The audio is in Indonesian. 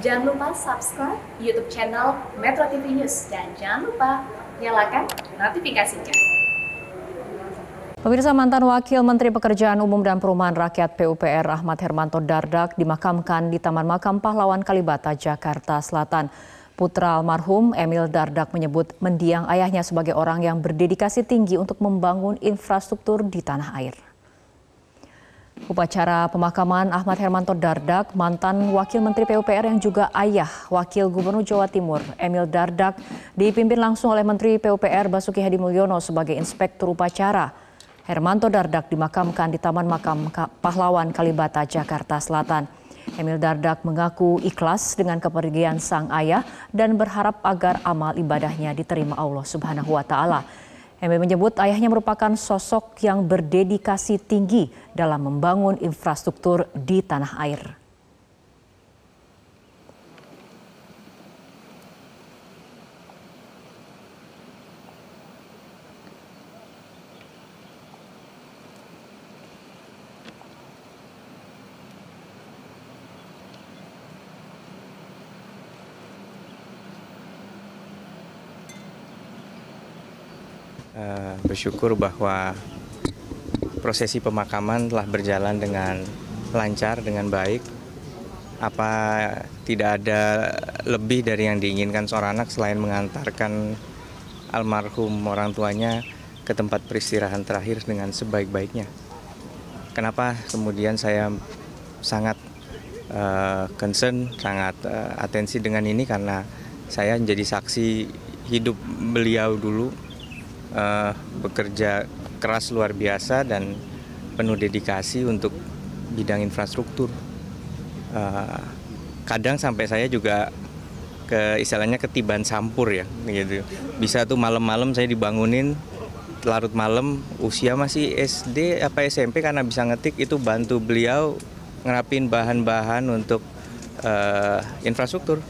Jangan lupa subscribe YouTube channel Metro TV News dan jangan lupa nyalakan notifikasinya. Pemirsa mantan Wakil Menteri Pekerjaan Umum dan Perumahan Rakyat PUPR Ahmad Hermanto Dardak dimakamkan di Taman Makam Pahlawan Kalibata, Jakarta Selatan. Putra almarhum Emil Dardak menyebut mendiang ayahnya sebagai orang yang berdedikasi tinggi untuk membangun infrastruktur di tanah air. Upacara pemakaman Ahmad Hermanto Dardak, mantan Wakil Menteri PUPR yang juga ayah Wakil Gubernur Jawa Timur Emil Dardak, dipimpin langsung oleh Menteri PUPR Basuki Hadi Mulyono sebagai Inspektur Upacara. Hermanto Dardak dimakamkan di Taman Makam Pahlawan Kalibata, Jakarta Selatan. Emil Dardak mengaku ikhlas dengan kepergian sang ayah dan berharap agar amal ibadahnya diterima Allah Subhanahu wa taala. MB menyebut ayahnya merupakan sosok yang berdedikasi tinggi dalam membangun infrastruktur di tanah air. Eh, bersyukur bahwa prosesi pemakaman telah berjalan dengan lancar, dengan baik. Apa tidak ada lebih dari yang diinginkan seorang anak selain mengantarkan almarhum orang tuanya ke tempat peristirahan terakhir dengan sebaik-baiknya. Kenapa kemudian saya sangat uh, concern, sangat uh, atensi dengan ini karena saya menjadi saksi hidup beliau dulu uh, bekerja keras luar biasa dan penuh dedikasi untuk bidang infrastruktur. Uh, kadang sampai saya juga ke istilahnya ketiban sampur ya gitu. Bisa tuh malam-malam saya dibangunin larut malam usia masih SD apa SMP karena bisa ngetik itu bantu beliau ngerapin bahan-bahan untuk uh, infrastruktur